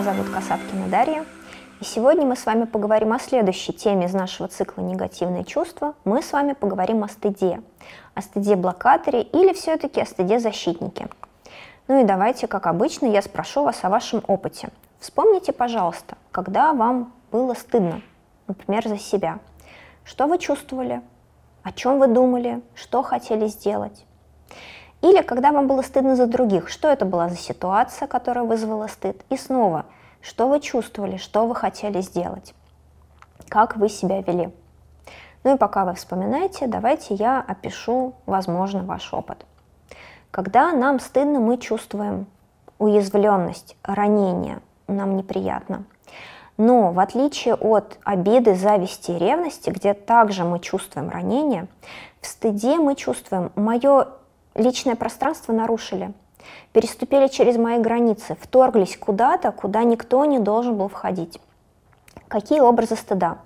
Меня зовут Касаткина Дарья. И сегодня мы с вами поговорим о следующей теме из нашего цикла «Негативные чувства». Мы с вами поговорим о стыде. О стыде-блокаторе или все-таки о стыде-защитнике. Ну и давайте, как обычно, я спрошу вас о вашем опыте. Вспомните, пожалуйста, когда вам было стыдно, например, за себя. Что вы чувствовали? О чем вы думали? Что хотели сделать? Или когда вам было стыдно за других, что это была за ситуация, которая вызвала стыд? И снова, что вы чувствовали, что вы хотели сделать, как вы себя вели. Ну и пока вы вспоминаете, давайте я опишу, возможно, ваш опыт. Когда нам стыдно, мы чувствуем уязвленность, ранение, нам неприятно. Но в отличие от обиды, зависти и ревности, где также мы чувствуем ранение, в стыде мы чувствуем мое личное пространство нарушили, переступили через мои границы, вторглись куда-то, куда никто не должен был входить. Какие образы стыда?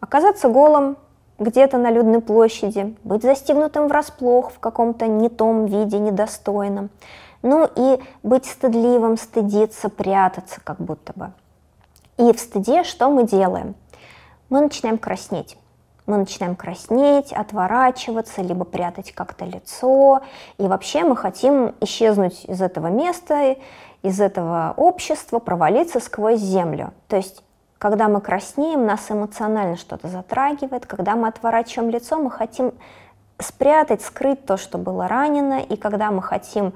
Оказаться голым где-то на людной площади, быть застигнутым врасплох в каком-то не том виде, недостойном. Ну и быть стыдливым, стыдиться, прятаться как будто бы. И в стыде что мы делаем? Мы начинаем краснеть мы начинаем краснеть, отворачиваться, либо прятать как-то лицо. И вообще мы хотим исчезнуть из этого места, из этого общества, провалиться сквозь землю. То есть когда мы краснеем, нас эмоционально что-то затрагивает. Когда мы отворачиваем лицо, мы хотим спрятать, скрыть то, что было ранено. И когда мы хотим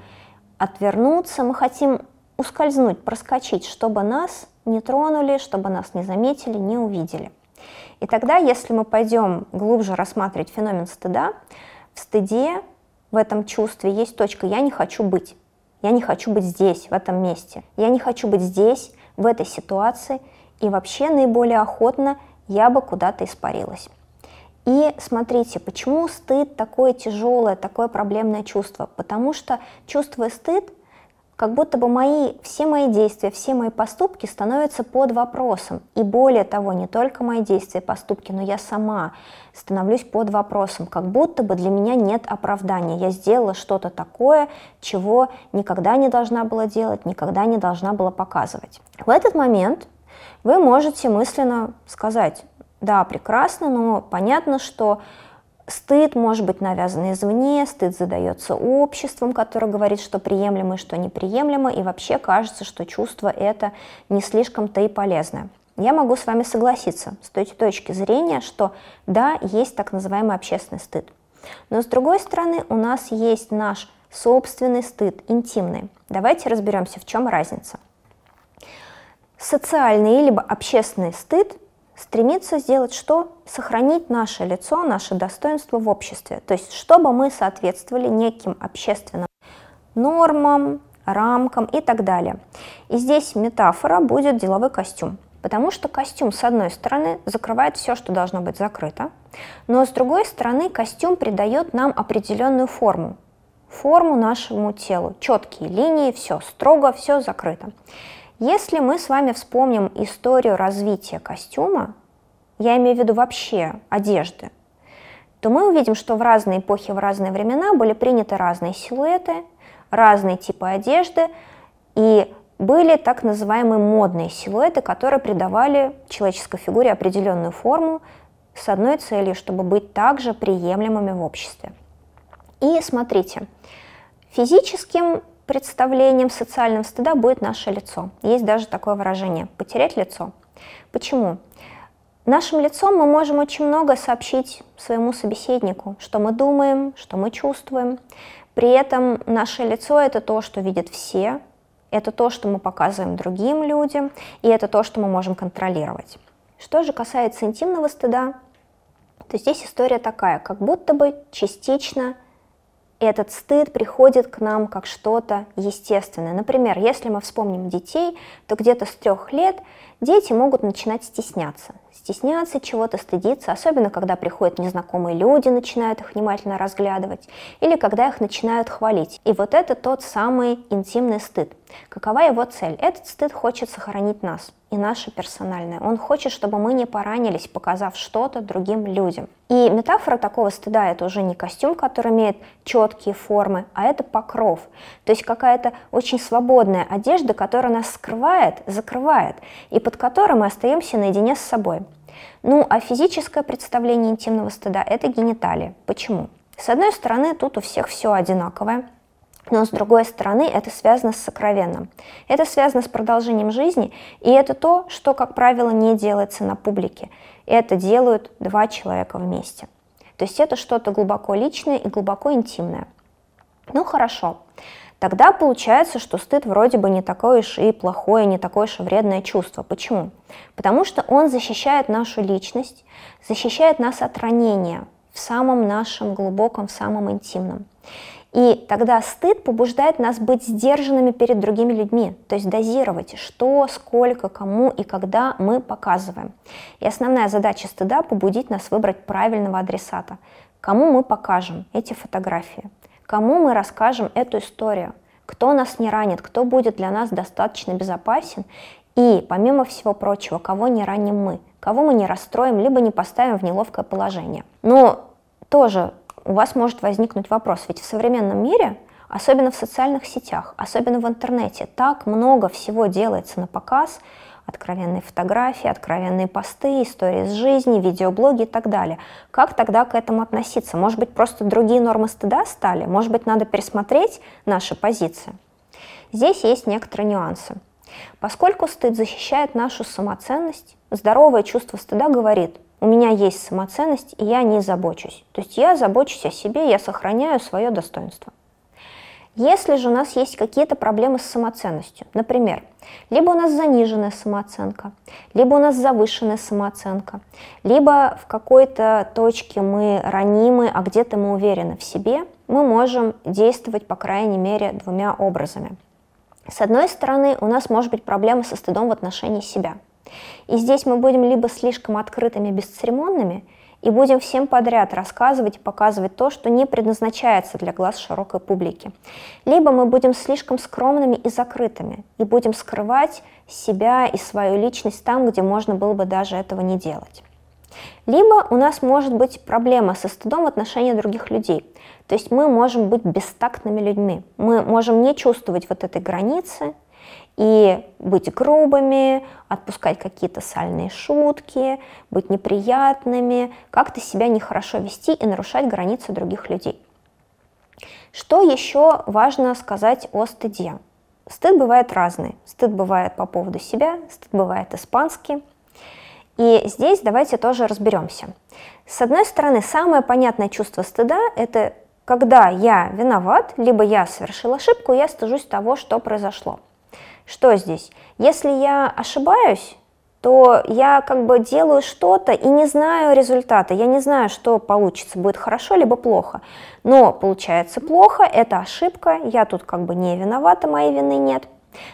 отвернуться, мы хотим ускользнуть, проскочить, чтобы нас не тронули, чтобы нас не заметили, не увидели. И тогда, если мы пойдем глубже рассматривать феномен стыда, в стыде, в этом чувстве есть точка «я не хочу быть». Я не хочу быть здесь, в этом месте. Я не хочу быть здесь, в этой ситуации. И вообще наиболее охотно я бы куда-то испарилась. И смотрите, почему стыд такое тяжелое, такое проблемное чувство? Потому что, чувство стыд, как будто бы мои, все мои действия, все мои поступки становятся под вопросом. И более того, не только мои действия и поступки, но я сама становлюсь под вопросом, как будто бы для меня нет оправдания. Я сделала что-то такое, чего никогда не должна была делать, никогда не должна была показывать. В этот момент вы можете мысленно сказать, да, прекрасно, но понятно, что Стыд может быть навязан извне, стыд задается обществом, которое говорит, что приемлемо и что неприемлемо, и вообще кажется, что чувство это не слишком-то и полезное. Я могу с вами согласиться с той точки зрения, что да, есть так называемый общественный стыд. Но с другой стороны, у нас есть наш собственный стыд, интимный. Давайте разберемся, в чем разница. Социальный либо общественный стыд стремится сделать что? Сохранить наше лицо, наше достоинство в обществе. То есть, чтобы мы соответствовали неким общественным нормам, рамкам и так далее. И здесь метафора будет деловой костюм. Потому что костюм, с одной стороны, закрывает все, что должно быть закрыто, но с другой стороны, костюм придает нам определенную форму, форму нашему телу, четкие линии, все строго, все закрыто. Если мы с вами вспомним историю развития костюма, я имею в виду вообще одежды, то мы увидим, что в разные эпохи, в разные времена были приняты разные силуэты, разные типы одежды, и были так называемые модные силуэты, которые придавали человеческой фигуре определенную форму с одной целью, чтобы быть также приемлемыми в обществе. И смотрите, физическим представлением социального стыда будет наше лицо. Есть даже такое выражение – потерять лицо. Почему? Нашим лицом мы можем очень много сообщить своему собеседнику, что мы думаем, что мы чувствуем. При этом наше лицо – это то, что видят все, это то, что мы показываем другим людям, и это то, что мы можем контролировать. Что же касается интимного стыда, то здесь история такая, как будто бы частично – этот стыд приходит к нам как что-то естественное. Например, если мы вспомним детей, то где-то с трех лет дети могут начинать стесняться. Стесняться чего-то, стыдиться, особенно когда приходят незнакомые люди, начинают их внимательно разглядывать, или когда их начинают хвалить. И вот это тот самый интимный стыд. Какова его цель? Этот стыд хочет сохранить нас и наше персональное. Он хочет, чтобы мы не поранились, показав что-то другим людям. И метафора такого стыда – это уже не костюм, который имеет четкие формы, а это покров. То есть какая-то очень свободная одежда, которая нас скрывает, закрывает, и под которой мы остаемся наедине с собой. Ну, а физическое представление интимного стыда – это гениталии. Почему? С одной стороны, тут у всех все одинаковое, но, с другой стороны, это связано с сокровенным. Это связано с продолжением жизни, и это то, что, как правило, не делается на публике. Это делают два человека вместе. То есть это что-то глубоко личное и глубоко интимное. Ну хорошо, тогда получается, что стыд вроде бы не такое уж и плохое, не такое уж и вредное чувство. Почему? Потому что он защищает нашу личность, защищает нас от ранения в самом нашем глубоком, в самом интимном. И тогда стыд побуждает нас быть сдержанными перед другими людьми, то есть дозировать, что, сколько, кому и когда мы показываем. И основная задача стыда – побудить нас выбрать правильного адресата. Кому мы покажем эти фотографии? Кому мы расскажем эту историю? Кто нас не ранит? Кто будет для нас достаточно безопасен? И, помимо всего прочего, кого не раним мы? Кого мы не расстроим, либо не поставим в неловкое положение? Но ну, тоже у вас может возникнуть вопрос, ведь в современном мире, особенно в социальных сетях, особенно в интернете, так много всего делается на показ, откровенные фотографии, откровенные посты, истории с жизни, видеоблоги и так далее. Как тогда к этому относиться? Может быть, просто другие нормы стыда стали? Может быть, надо пересмотреть наши позиции? Здесь есть некоторые нюансы. Поскольку стыд защищает нашу самоценность, здоровое чувство стыда говорит, у меня есть самоценность, и я не забочусь. То есть я забочусь о себе, я сохраняю свое достоинство. Если же у нас есть какие-то проблемы с самоценностью, например, либо у нас заниженная самооценка, либо у нас завышенная самооценка, либо в какой-то точке мы ранимы, а где-то мы уверены в себе, мы можем действовать, по крайней мере, двумя образами. С одной стороны, у нас может быть проблема со стыдом в отношении себя – и здесь мы будем либо слишком открытыми, бесцеремонными, и будем всем подряд рассказывать и показывать то, что не предназначается для глаз широкой публики. Либо мы будем слишком скромными и закрытыми, и будем скрывать себя и свою личность там, где можно было бы даже этого не делать. Либо у нас может быть проблема со стыдом в отношении других людей. То есть мы можем быть бестактными людьми. Мы можем не чувствовать вот этой границы, и быть грубыми, отпускать какие-то сальные шутки, быть неприятными, как-то себя нехорошо вести и нарушать границы других людей. Что еще важно сказать о стыде? Стыд бывает разный. Стыд бывает по поводу себя, стыд бывает испанский. И здесь давайте тоже разберемся. С одной стороны, самое понятное чувство стыда – это когда я виноват, либо я совершил ошибку, я стыжусь того, что произошло – что здесь? Если я ошибаюсь, то я как бы делаю что-то и не знаю результата, я не знаю, что получится, будет хорошо либо плохо. Но получается плохо, это ошибка, я тут как бы не виновата, моей вины нет.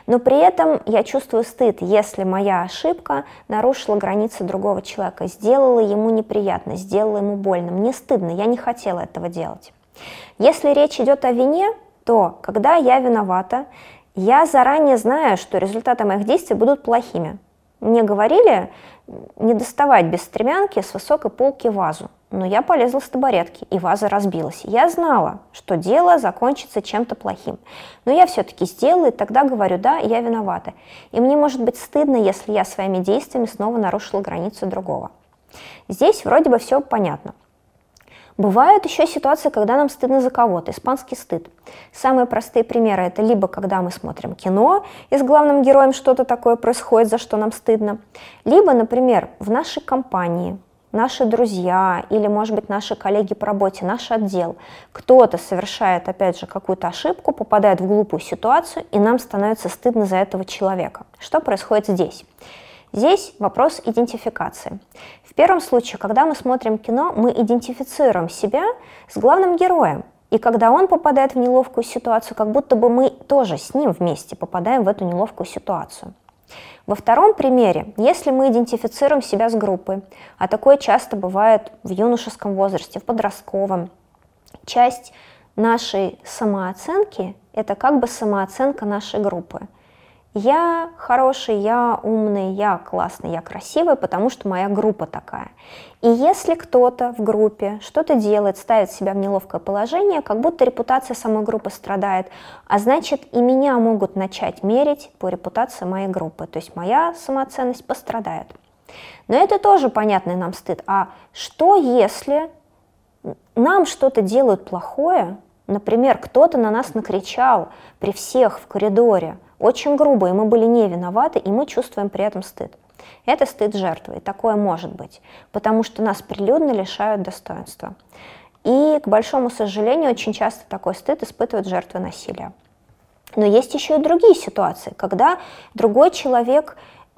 Но при этом я чувствую стыд, если моя ошибка нарушила границы другого человека, сделала ему неприятно, сделала ему больно. Мне стыдно, я не хотела этого делать. Если речь идет о вине, то когда я виновата, я заранее знаю, что результаты моих действий будут плохими. Мне говорили не доставать без стремянки с высокой полки вазу, но я полезла с табуретки, и ваза разбилась. Я знала, что дело закончится чем-то плохим, но я все-таки сделала, и тогда говорю, да, я виновата. И мне может быть стыдно, если я своими действиями снова нарушила границу другого. Здесь вроде бы все понятно – Бывают еще ситуации, когда нам стыдно за кого-то, испанский стыд. Самые простые примеры это либо когда мы смотрим кино, и с главным героем что-то такое происходит, за что нам стыдно, либо, например, в нашей компании наши друзья или, может быть, наши коллеги по работе, наш отдел, кто-то совершает, опять же, какую-то ошибку, попадает в глупую ситуацию, и нам становится стыдно за этого человека. Что происходит здесь? Здесь вопрос идентификации первом случае, когда мы смотрим кино, мы идентифицируем себя с главным героем. И когда он попадает в неловкую ситуацию, как будто бы мы тоже с ним вместе попадаем в эту неловкую ситуацию. Во втором примере, если мы идентифицируем себя с группой, а такое часто бывает в юношеском возрасте, в подростковом, часть нашей самооценки – это как бы самооценка нашей группы. Я хороший, я умный, я классный, я красивый, потому что моя группа такая. И если кто-то в группе что-то делает, ставит себя в неловкое положение, как будто репутация самой группы страдает, а значит и меня могут начать мерить по репутации моей группы, то есть моя самооценность пострадает. Но это тоже понятный нам стыд. А что если нам что-то делают плохое, например, кто-то на нас накричал при всех в коридоре – очень грубо, и мы были не виноваты, и мы чувствуем при этом стыд. Это стыд жертвы, и такое может быть, потому что нас прилюдно лишают достоинства. И, к большому сожалению, очень часто такой стыд испытывают жертвы насилия. Но есть еще и другие ситуации, когда другой человек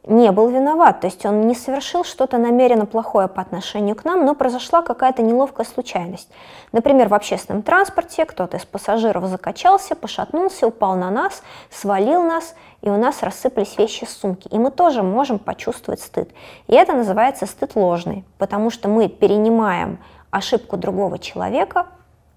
не был виноват, то есть он не совершил что-то намеренно плохое по отношению к нам, но произошла какая-то неловкая случайность. Например, в общественном транспорте кто-то из пассажиров закачался, пошатнулся, упал на нас, свалил нас, и у нас рассыпались вещи из сумки. И мы тоже можем почувствовать стыд. И это называется стыд ложный, потому что мы перенимаем ошибку другого человека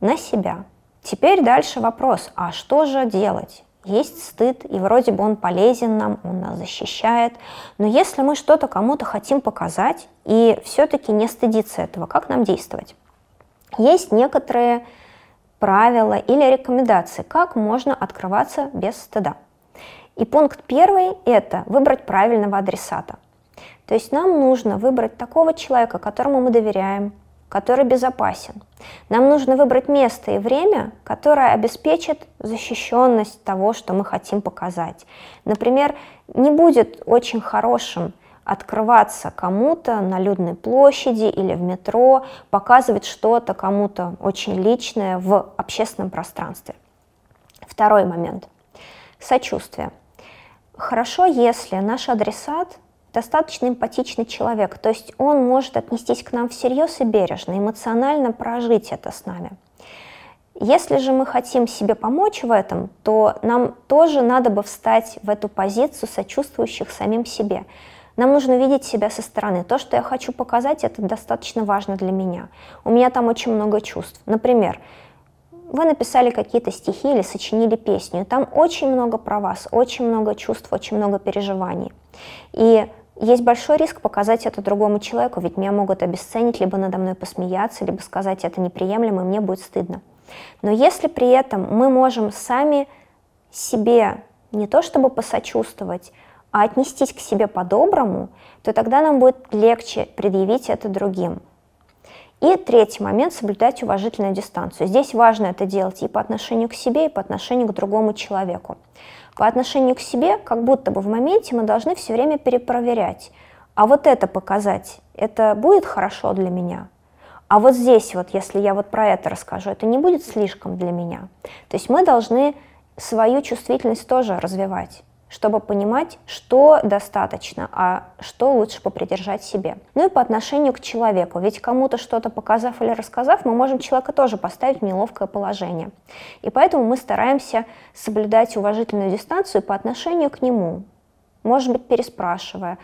на себя. Теперь дальше вопрос, а что же делать? Есть стыд, и вроде бы он полезен нам, он нас защищает. Но если мы что-то кому-то хотим показать и все-таки не стыдиться этого, как нам действовать? Есть некоторые правила или рекомендации, как можно открываться без стыда. И пункт первый – это выбрать правильного адресата. То есть нам нужно выбрать такого человека, которому мы доверяем, который безопасен. Нам нужно выбрать место и время, которое обеспечит защищенность того, что мы хотим показать. Например, не будет очень хорошим открываться кому-то на людной площади или в метро, показывать что-то кому-то очень личное в общественном пространстве. Второй момент. Сочувствие. Хорошо, если наш адресат достаточно эмпатичный человек, то есть он может отнестись к нам всерьез и бережно, эмоционально прожить это с нами. Если же мы хотим себе помочь в этом, то нам тоже надо бы встать в эту позицию сочувствующих самим себе. Нам нужно видеть себя со стороны. То, что я хочу показать, это достаточно важно для меня. У меня там очень много чувств. Например, вы написали какие-то стихи или сочинили песню. Там очень много про вас, очень много чувств, очень много переживаний. И есть большой риск показать это другому человеку, ведь меня могут обесценить, либо надо мной посмеяться, либо сказать это неприемлемо, и мне будет стыдно. Но если при этом мы можем сами себе не то чтобы посочувствовать, а отнестись к себе по-доброму, то тогда нам будет легче предъявить это другим. И третий момент – соблюдать уважительную дистанцию. Здесь важно это делать и по отношению к себе, и по отношению к другому человеку. По отношению к себе, как будто бы в моменте мы должны все время перепроверять. А вот это показать, это будет хорошо для меня? А вот здесь вот, если я вот про это расскажу, это не будет слишком для меня. То есть мы должны свою чувствительность тоже развивать чтобы понимать, что достаточно, а что лучше попридержать себе. Ну и по отношению к человеку, ведь кому-то что-то показав или рассказав, мы можем человека тоже поставить в неловкое положение. И поэтому мы стараемся соблюдать уважительную дистанцию по отношению к нему, может быть, переспрашивая,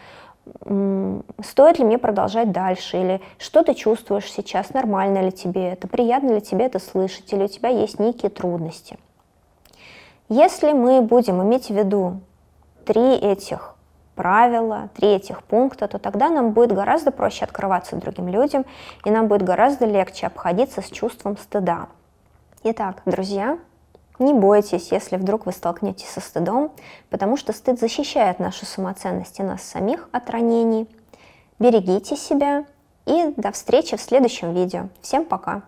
стоит ли мне продолжать дальше, или что ты чувствуешь сейчас, нормально ли тебе это, приятно ли тебе это слышать, или у тебя есть некие трудности. Если мы будем иметь в виду три этих правила, три этих пункта, то тогда нам будет гораздо проще открываться другим людям, и нам будет гораздо легче обходиться с чувством стыда. Итак, друзья, не бойтесь, если вдруг вы столкнетесь со стыдом, потому что стыд защищает нашу самоценность и нас самих от ранений. Берегите себя и до встречи в следующем видео. Всем пока!